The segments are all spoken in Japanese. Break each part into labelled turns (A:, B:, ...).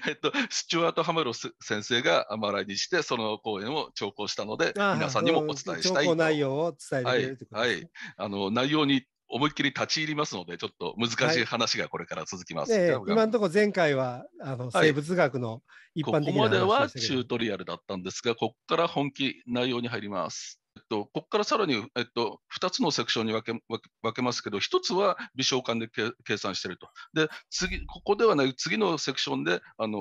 A: えっと、スチュワート・ハムロス先生が、まあ、来日して、その講演を聴講したので、皆さんにもお伝えしたい。内
B: 容を伝えてる、
A: ね、はい、はい、あの内容に思いっきり立ち入りますので、ちょっと難しい話がこれから続きます。はいえ
B: 今のところ前回はあの、生物学の一般的な話ここまではチュ
A: ートリアルだったんですが、ここから本気内容に入ります。っと、ここからさらに、えっと、2つのセクションに分け分けますけど、1つは微小管で計算していると。で、次、ここではない、次のセクションで、あの、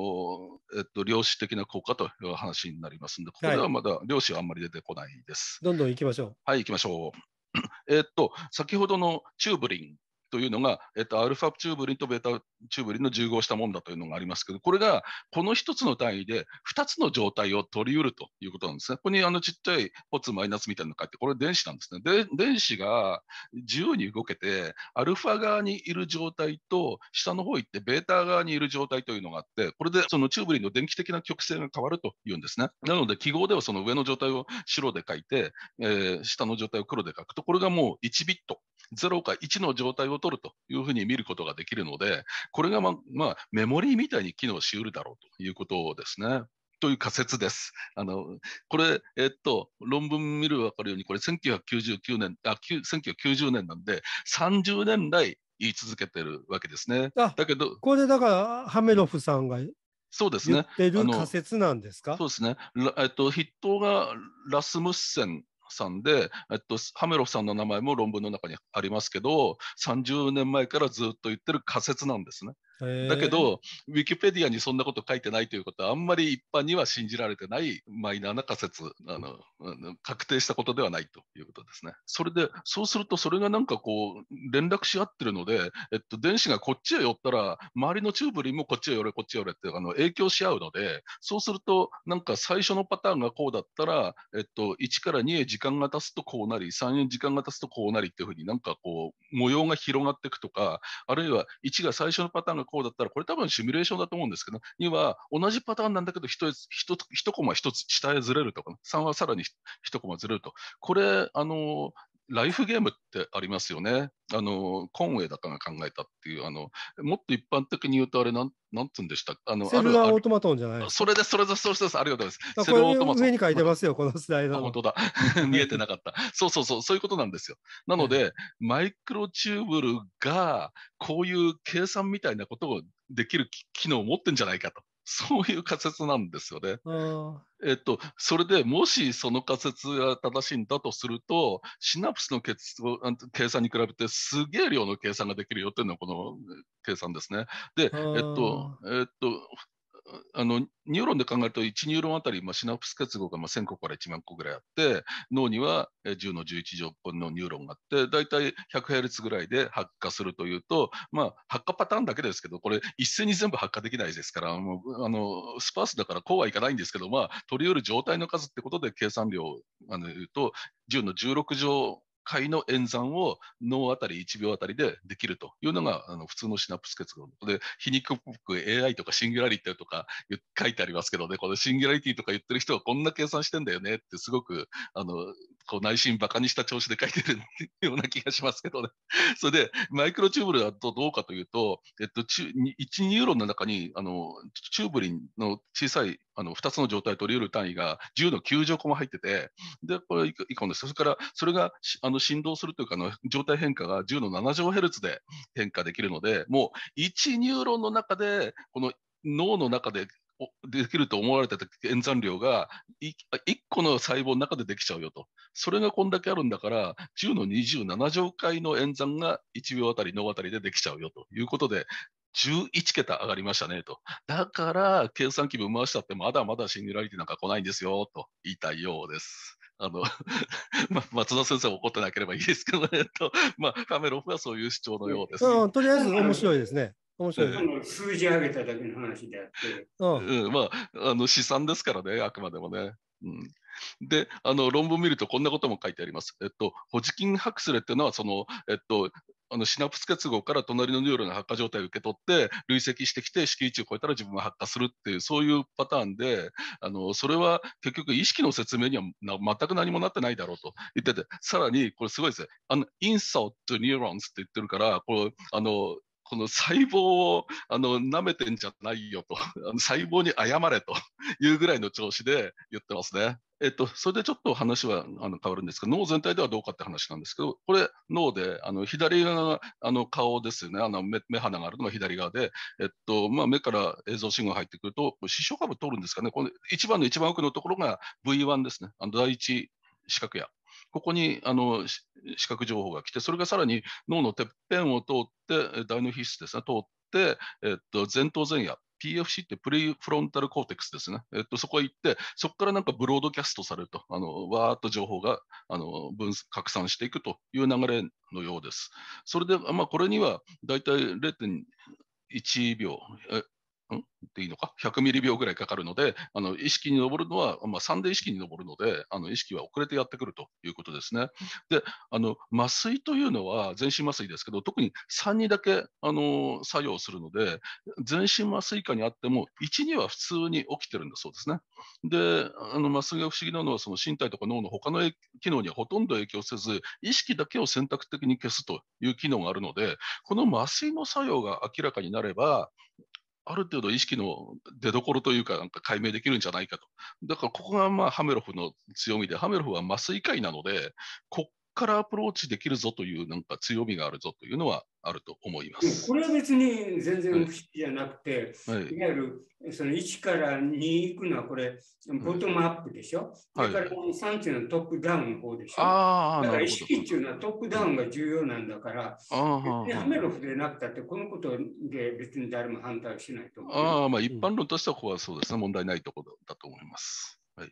A: えっと、量子的な効果という話になりますので、ここではまだ量子はあんまり出てこないで
B: す。はい、どんどん行きましょう。
A: はい、行きましょう。えっと、先ほどのチューブリンというのが、えっと、アルファチューブリンとベータチューブリンの融合したものだというのがありますけど、これがこの1つの単位で2つの状態を取り得るということなんですね。ここにあのちっちゃいポツマイナスみたいなのがあって、これ電子なんですね。で、電子が自由に動けて、アルファ側にいる状態と、下の方行ってベータ側にいる状態というのがあって、これでそのチューブリンの電気的な極性が変わるというんですね。なので、記号ではその上の状態を白で書いて、えー、下の状態を黒で書くと、これがもう1ビット、0か1の状態を取るというふうに見ることができるので、これがま、まあ、メモリーみたいに機能しうるだろうということですね。という仮説です。あのこれ、えっと、論文見る分かるように、これ1999年あ、1990年なんで、30年来言い続けてるわけですね。だけど
B: これだから、ハメロフさんが
A: そうですね。仮説なんですかそうですね。えっと、筆頭がラスムッセンさんで、えっと、ハメロフさんの名前も論文の中にありますけど30年前からずっと言ってる仮説なんですね。だけどウィキペディアにそんなこと書いてないということはあんまり一般には信じられてないマイナーな仮説あの、確定したことではないというですね。それで、そうすると、それがなんかこう、連絡し合ってるので、えっと、電子がこっちへ寄ったら、周りのチューブリンもこっちへ寄れ、こっちへ寄れってあの影響し合うので、そうすると、なんか最初のパターンがこうだったら、えっと、1から2へ時間が経つとこうなり、3へ時間が経つとこうなりっていうふうになんかこう、模様が広がっていくとか、あるいは1が最初のパターンがこうだったら、これ多分シミュレーションだと思うんですけど、2は同じパターンなんだけど1、1, 一コマ1つ下へずれるとか、3はさらに1コマずれると。これ、あの、のライフゲームってありますよね。あの、コンウェイだかが考えたっていう、あの、もっと一般的に言うと、あれ、なん、なんつんでしたあの、セルラ
B: オートマトンじゃない
A: それでそれでそうです、ありがとうございます。セルオートマトン。
B: 上に書いてますよ、このスライド。本
A: 当だ。見えてなかった。そうそうそう、そういうことなんですよ。なので、マイクロチューブルが、こういう計算みたいなことをできる機能を持ってんじゃないかと。そういう仮説なんですよね。えっと、それでもしその仮説が正しいんだとすると、シナプスの計算に比べてすげえ量の計算ができるよっていうのがこの計算ですね。で、えっと、えっと、あのニューロンで考えると1ニューロンあたり、まあ、シナプス結合がまあ1000個から1万個ぐらいあって脳には10の11乗分のニューロンがあって大体 100Hz ぐらいで発火するというと、まあ、発火パターンだけですけどこれ一斉に全部発火できないですからもうあのスパースだからこうはいかないんですけど、まあ、取り得る状態の数ってことで計算量あの言うと10の16乗回の演算を脳あたり1秒あたりでできるというのがあの普通のシナプス結合で皮肉っぽく AI とかシンギュラリティとか書いてありますけどねこのシンギュラリティとか言ってる人はこんな計算してんだよねってすごくあのこう内心バカにした調子で書いてるような気がしますけどね。それで、マイクロチューブルだとどうかというと、えっと、1ニューロンの中に、あの、チューブリンの小さいあの2つの状態取り得る単位が10の9乗個も入ってて、で、これ以降です。それから、それがあの振動するというかの、状態変化が10の7乗ヘルツで変化できるので、もう1ニューロンの中で、この脳の中でできると思われてた演算量が1個の細胞の中でできちゃうよと。それがこんだけあるんだから、10の27乗回の演算が1秒あたり、脳あたりでできちゃうよということで、11桁上がりましたねと。だから、計算機分回したってまだまだシングラリティなんか来ないんですよと言いたいようです。あの、ま、松田先生怒ってなければいいですけどね、と、まあ、カメロフはそういう主張のようです。うん、とり
B: あえず面白いですね。面白い、数字上げただけの話で
C: あって、
A: うんまあ、あの試算ですからねあくまでもね。うん、であの論文見るとこんなことも書いてあります。えっと、ホジキン・ハクスレっていうのはその、えっと、あのシナプス結合から隣のニューロンの発火状態を受け取って累積してきて式値を超えたら自分が発火するっていうそういうパターンであのそれは結局意識の説明には全く何もなってないだろうと言っててさらにこれすごいですねあのインサートニューロンズって言ってるからこれあのこの細胞をあの舐めてんじゃないよと、細胞に謝れと いうぐらいの調子で言ってますね。えっと、それでちょっと話はあの変わるんですけど、脳全体ではどうかって話なんですけど、これ、脳で、あの左側あの顔ですよねあの目、目鼻があるのが左側で、えっとまあ、目から映像信号が入ってくると、視床下部通るんですかね、この一番の一番奥のところが V1 ですね、あの第一視覚野。ここにあの視覚情報が来て、それがさらに脳のてっぺんを通って、大脳皮質ですね、通って、えっと、前頭前野、PFC ってプリフロンタルコーテックスですね。えっと、そこへ行って、そこからなんかブロードキャストされると、あのわーっと情報があの分拡散していくという流れのようです。それで、まあ、これには大体0.1秒、でいいのか100ミリ秒ぐらいかかるのであの意識に上るのは、まあ、3で意識に上るのであの意識は遅れてやってくるということですね。であの麻酔というのは全身麻酔ですけど特に3にだけあの作用するので全身麻酔下にあっても1には普通に起きてるんだそうですね。であの麻酔が不思議なのはその身体とか脳の他の機能にはほとんど影響せず意識だけを選択的に消すという機能があるのでこの麻酔の作用が明らかになればある程度意識の出どころというか、なんか解明できるんじゃないかと。だからここがまあハメロフの強みで、ハメロフは麻酔科医なので、こからアプローチできるぞというなんか強みがあるぞというのはあると思います。これ
C: は別に全然不思議じゃなくて、はい、いわゆるその1から2行くのはこれ、ボトムアップでしょ、はい、だから3っていうのはトップダウンの方でしょ、はい、だから意識っていうのはトップダウンが重要なんだから、別にハメロフでなくたって、このことで別に誰も反対しないと思う。
A: あまあ、一般論としてはここはそうですね、問題ないところだと思います。はい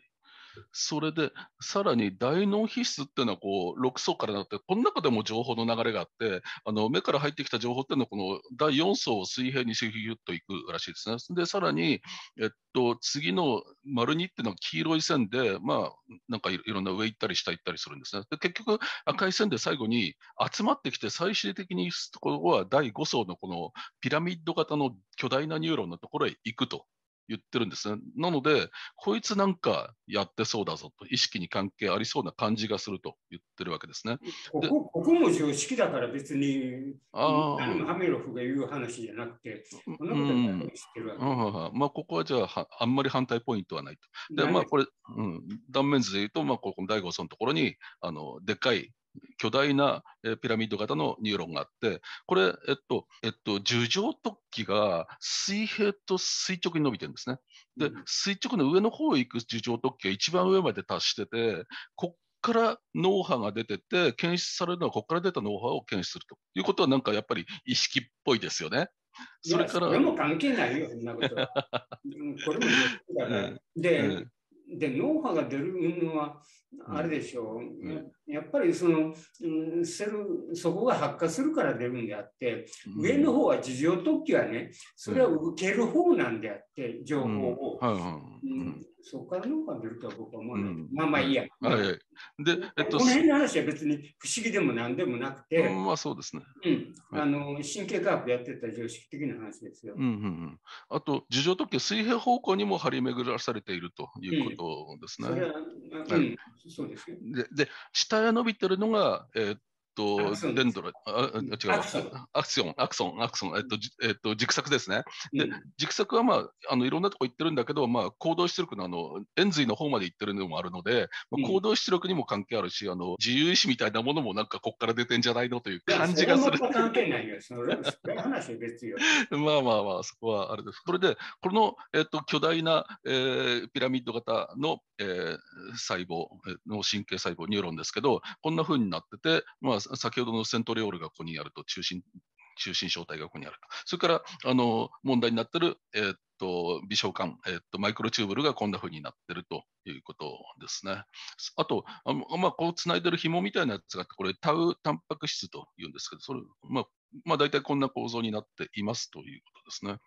A: それで、さらに大脳皮質っていうのはこう6層からなって、この中でも情報の流れがあって、あの目から入ってきた情報っていうのは、この第4層を水平にヒュッといくらしいですね。で、さらに、えっと、次の丸2っていうのは黄色い線で、まあ、なんかいろんな上行ったり下行ったりするんですね。で、結局、赤い線で最後に集まってきて、最終的にところは第5層のこのピラミッド型の巨大なニューロンのところへ行くと。言ってるんですね。なので、こいつなんかやってそうだぞと、意識に関係ありそうな感じがすると言ってるわけですね。
C: ここここも常識だから別に、あハメロフが言う話じゃなくて、ここ
A: まあ、ここはじゃああんまり反対ポイントはないと。で、まあ、これ、うん、断面図で言うと、まあ、ここの大悟さんのところに、あのでかい巨大なピラミッド型のニューロンがあって、これ、えっと、えっと、樹状突起が水平と垂直に伸びてるんですね。で、垂直の上の方へ行く樹状突起が一番上まで達してて、こっから脳波が出てて、検出されるのは、ここから出た脳波を検出するということは、なんかやっぱり意識っぽいですよね。
C: それから。それも関係ないよ、そんなことは。これも、ね、うん、で、脳波が出るのは、あれでしょう、うんや、っぱりその、うん、セそこが発火するから出るんであって、うん、上の方は事情特許はねそれは受ける方なんであって、情報を、うん、はいはい、そこから脳が出るとは僕は思わない、まあまあいいや、はいはい、で、えっと、この辺の話は別に不思議でも何でもなくて、まあそうですね、うん、あの神経科学やってた常識的な話ですよ、うんうん、あと事情特
A: は水平方向にも張り巡らされているということですね、それはうん、そうですでで下へ伸びてるのが、えー、と、デンドラ、あ違うアクション、アクション、アクション、えっと、えっと、軸索ですね。で、軸索は、まあ、あのいろんなとこ行ってるんだけど、まあ、行動出力のあの円髄の方まで行ってるのもあるので、まあ、行動出力にも関係あるし、あの自由意志みたいなものもなんかここから出てんじゃないのという感じがする。関係ないよ、
C: その話別よ。
A: まあまあまあ、そこはあれです。それで、この、えっと、巨大な、えー、ピラミッド型の、えー、細胞、脳神経細胞、ニューロンですけど、こんなふうになってて、まあ、先ほどのセントレオールがここにあると中心中心小体がここにあると。それから、あの、問題になってる、えー、っと、微小管、えー、っと、マイクロチューブルがこんなふうになってるということですね。あと、あまあ、こう、つないでる紐みたいなやつがあって、これ、タウタンパク質というんですけど、それ、まあ、まあ、大体こんな構造になっていますということですね。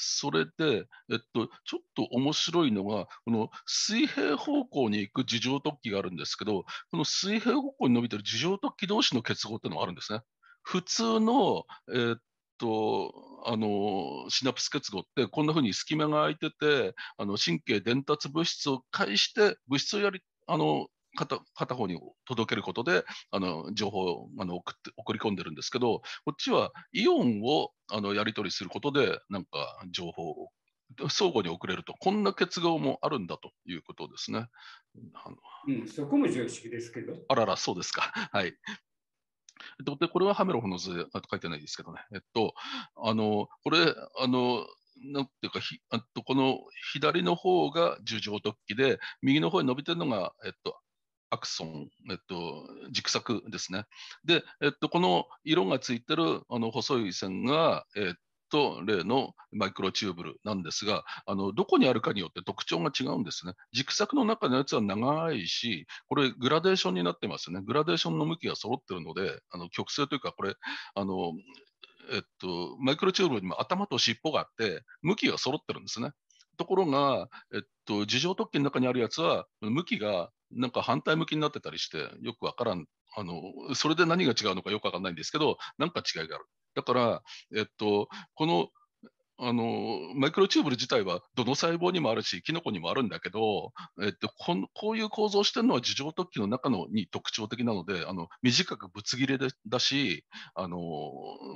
A: それで、えっと、ちょっと面白いのが、この水平方向に行く事情突起があるんですけど、この水平方向に伸びてる事情突起同士の結合っていうのがあるんですね。普通の、えっと、あのシナプス結合ってこんな風に隙間が空いててあの神経伝達物質を介して物質をやりあの片片方に届けることであの情報をあの送って送り込んでるんですけどこっちはイオンをあのやり取りすることでなんか情報を相互に送れるとこんな結合もあるんだということですね。う
C: ん、そこも常識ですけど。
A: あらら、そうですか。はい。で、これはハメロフの図あ書いてないですけどね。えっと、あの、これ、あの、なんていうか、ひあとこの左の方が樹状突起で、右の方に伸びてるのが、えっと、アクソン、えっと、軸索ですね。で、えっと、この色がついてるあの細い線が、えっと、例のマイクロチューブルなんですがあの、どこにあるかによって特徴が違うんですね。軸索の中のやつは長いし、これグラデーションになってますよね。グラデーションの向きが揃ってるので、あの曲線というか、これ、あのえっと、マイクロチューブルにも頭と尻尾があって、向きが揃ってるんですね。ところが、えっと、事情特権の中にあるやつは、向きがなんか反対向きになってたりして、よくわからん、あの、それで何が違うのかよくわかんないんですけど、なんか違いがある。だから、えっと、このあのマイクロチューブル自体はどの細胞にもあるしキノコにもあるんだけど、えっと、こんこういう構造してるのは樹状突起の中のに特徴的なのであの短くぶつ切れだしあの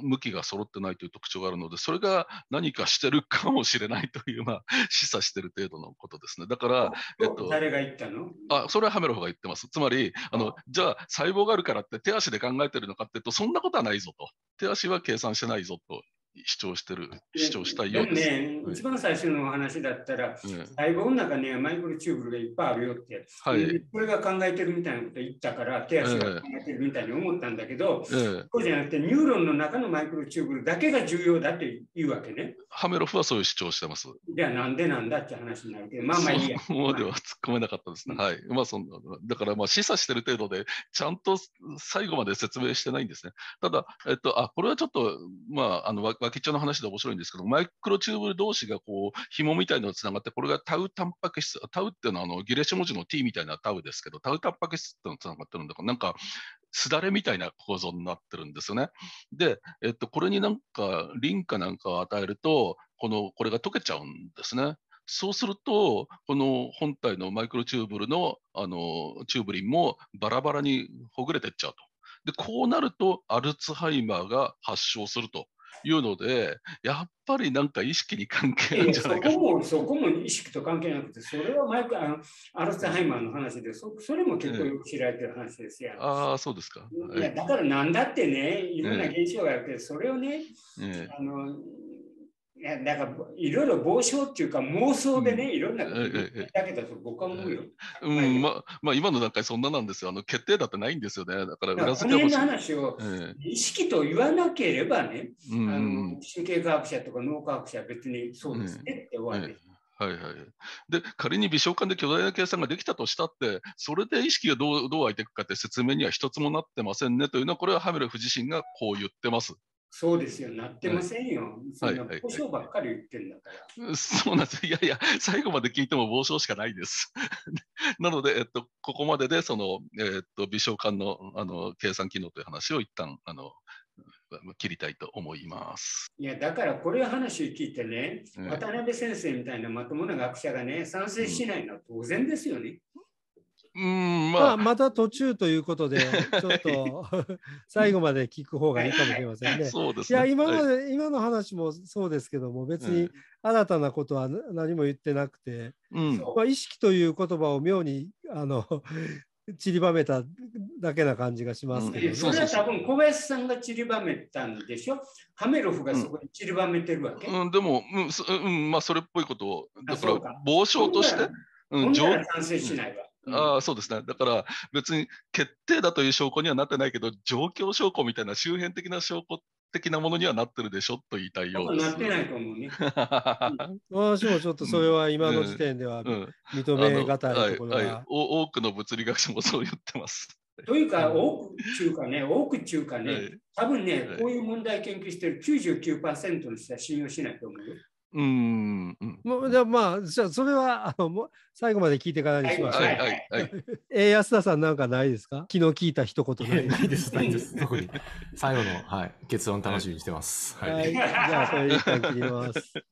A: 向きが揃ってないという特徴があるのでそれが何かしてるかもしれないという、まあ、示唆してる程度のことですねだから、えっと、誰が言ったのあそれはハメロフが言ってますつまりあのじゃあ細胞があるからって手足で考えてるのかっていうとそんなことはないぞと手足は計算してないぞと主張してる、主張したいようです。ね、一番最
C: 初のお話だったら、細胞の中にはマイクロチューブルがいっぱいあるよって、はい、これが考えてるみたいなこと言ったから、手足が考えてるみたいに思ったんだけど、そうじゃなくて、ニューロンの中のマイクロチューブルだけが重要だっていうわけね。
A: ハメロフはそういう主張してます。
C: じゃあなんでなんだって話になるけど、まあまあいいや。も
A: うでは突っ込めなかったですね。はい。まあそんな、だからまあ示唆してる程度で、ちゃんと最後まで説明してないんですね。ただ、えっと、あ、これはちょっと、まあ、あの、ガキチョの話で面白いんですけど、マイクロチューブル同士がこう、紐みたいなのがつながって、これがタウタンパク質、タウっていうのはあのギレシ文字の T みたいなタウですけど、タウタンパク質ってのがつながってるんだから、なんか、すだれみたいな構造になってるんですよね。で、えっと、これになんか、リンかなんかを与えると、この、これが溶けちゃうんですね。そうすると、この本体のマイクロチューブルのあのチューブリンもバラバラにほぐれてっちゃうと。で、こうなると、アルツハイマーが発症するというので、やっぱりなんか意識に関係あるんじゃない
C: かそこも、そこも意識と関係なくて、それはマイクあのアルツハイマーの話で、そそれも結構よく知られてる話ですよ。えー、ああ、そうですか。いやだからなんだってね、いろんな現象があって、えー、それをね、えー、あのなんかいろいろ暴走っていうか妄想でね、いろんな、うん、だけど僕は思うよ。
A: うん、うん、ままあ今の段階そんななんですよ。あの決定だってないんですよね。だから裏付けこの辺の話を
C: 意識と言わなければね、えー、あの神経科学者とか脳科学者は別にそうですねって終
A: わりはいはい、で仮に微小管で巨大な計算ができたとしたって、それで意識がどうどう湧いていくかって説明には一つもなってませんねというのは、これはハメルフ自身がこう言ってます。
C: そうですよ、なってませんよ。はい、そんな、暴走ばっかり言ってんだから、はいはい。そ
A: うなんです。いやいや、最後まで聞いても暴走しかないです。なので、えっと、ここまでで、その、えっと、微小管の、あの、計算機能という話を一旦、あの、切りたいと思います。
C: いや、だからこれ話を聞いてね、渡辺先生みたいなまともな学者がね、賛成しないのは当然ですよね。うん
B: うんまあ、まあ、また途中ということで、ちょっと 最後まで聞く方がいいかもしれませんね。そうですねいや今まで、はい、今の話もそうですけども、別に新たなことは何も言ってなくて、うん、まあ、意識という言葉を妙にあの 散りばめただけな感じがしますけど、ね、それは多
C: 分小林さんが散りばめたんでしょハメロフがそこに散りばめてるわけ、うん、うん、でも、うんうんまあ、それっぽ
A: いことをだから帽子を落として。うん、賛成しないわ。あそうですね。だから別に決定だという証拠にはなってないけど、状況証拠みたいな周辺的な証拠的なものにはなってるでしょと言いたいようです、なってないと思うね。
B: 私もちょっとそれは今の時点では認めがたいところが、うんうんはいはい、
A: 多くの物理学者もそう言ってます。
C: というか、多く中かね、多く中かね、多分ね、こういう問題研究してる99%の人は信用しないと思うよ。
B: うん。もうじゃまあじゃそれはあのも最後まで聞いてからにしましょう。はいはいはい、えー、安田さんなんかないですか？昨日聞いた一言ない。ないですないです。特に最後の
A: はい結論楽しみにしてます。はい。はい、じゃあそれ一旦切りま
C: す。